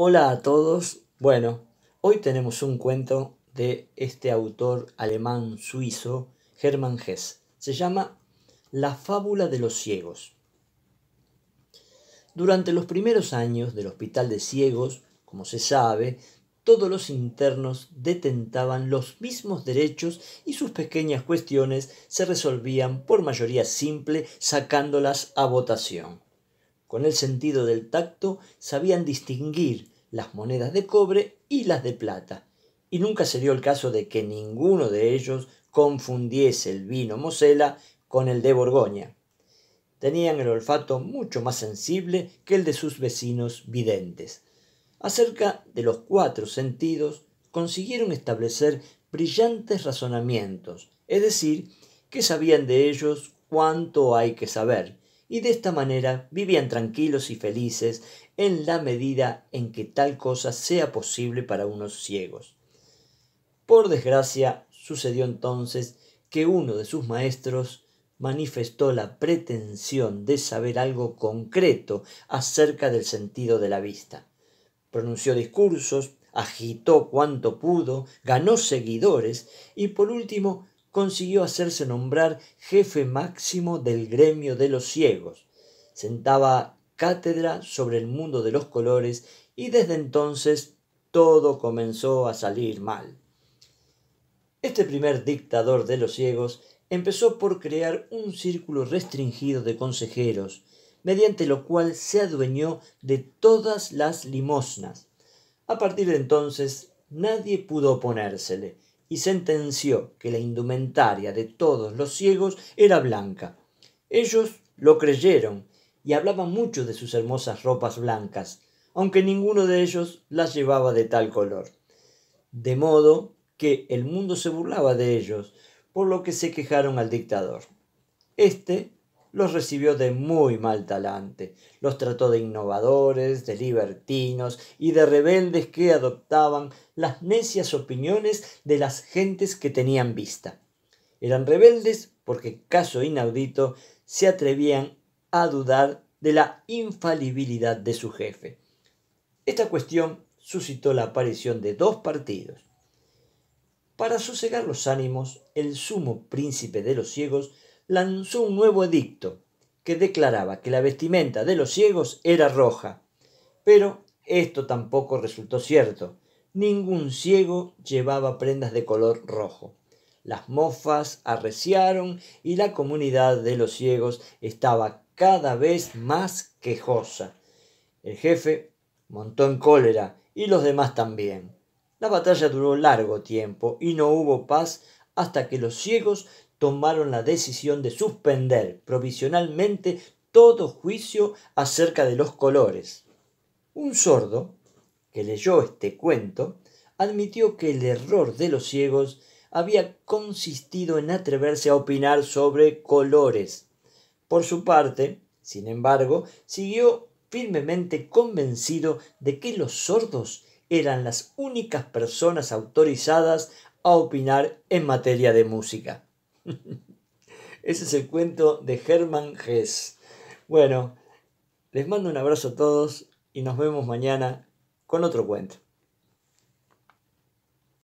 Hola a todos. Bueno, hoy tenemos un cuento de este autor alemán suizo, Hermann Hesse. Se llama La fábula de los ciegos. Durante los primeros años del Hospital de Ciegos, como se sabe, todos los internos detentaban los mismos derechos y sus pequeñas cuestiones se resolvían por mayoría simple sacándolas a votación. Con el sentido del tacto sabían distinguir las monedas de cobre y las de plata, y nunca se dio el caso de que ninguno de ellos confundiese el vino Mosela con el de Borgoña. Tenían el olfato mucho más sensible que el de sus vecinos videntes. Acerca de los cuatro sentidos consiguieron establecer brillantes razonamientos, es decir, que sabían de ellos cuánto hay que saber, y de esta manera vivían tranquilos y felices en la medida en que tal cosa sea posible para unos ciegos. Por desgracia, sucedió entonces que uno de sus maestros manifestó la pretensión de saber algo concreto acerca del sentido de la vista. Pronunció discursos, agitó cuanto pudo, ganó seguidores y por último consiguió hacerse nombrar jefe máximo del gremio de los ciegos. Sentaba cátedra sobre el mundo de los colores y desde entonces todo comenzó a salir mal. Este primer dictador de los ciegos empezó por crear un círculo restringido de consejeros, mediante lo cual se adueñó de todas las limosnas. A partir de entonces nadie pudo oponérsele, y sentenció que la indumentaria de todos los ciegos era blanca. Ellos lo creyeron y hablaban mucho de sus hermosas ropas blancas, aunque ninguno de ellos las llevaba de tal color. De modo que el mundo se burlaba de ellos, por lo que se quejaron al dictador. Este los recibió de muy mal talante, los trató de innovadores, de libertinos y de rebeldes que adoptaban las necias opiniones de las gentes que tenían vista. Eran rebeldes porque, caso inaudito, se atrevían a dudar de la infalibilidad de su jefe. Esta cuestión suscitó la aparición de dos partidos. Para sosegar los ánimos, el sumo príncipe de los ciegos lanzó un nuevo edicto que declaraba que la vestimenta de los ciegos era roja. Pero esto tampoco resultó cierto. Ningún ciego llevaba prendas de color rojo. Las mofas arreciaron y la comunidad de los ciegos estaba cada vez más quejosa. El jefe montó en cólera y los demás también. La batalla duró largo tiempo y no hubo paz hasta que los ciegos tomaron la decisión de suspender provisionalmente todo juicio acerca de los colores. Un sordo, que leyó este cuento, admitió que el error de los ciegos había consistido en atreverse a opinar sobre colores. Por su parte, sin embargo, siguió firmemente convencido de que los sordos eran las únicas personas autorizadas a opinar en materia de música. Ese es el cuento de Hermann Hess. Bueno, les mando un abrazo a todos y nos vemos mañana con otro cuento.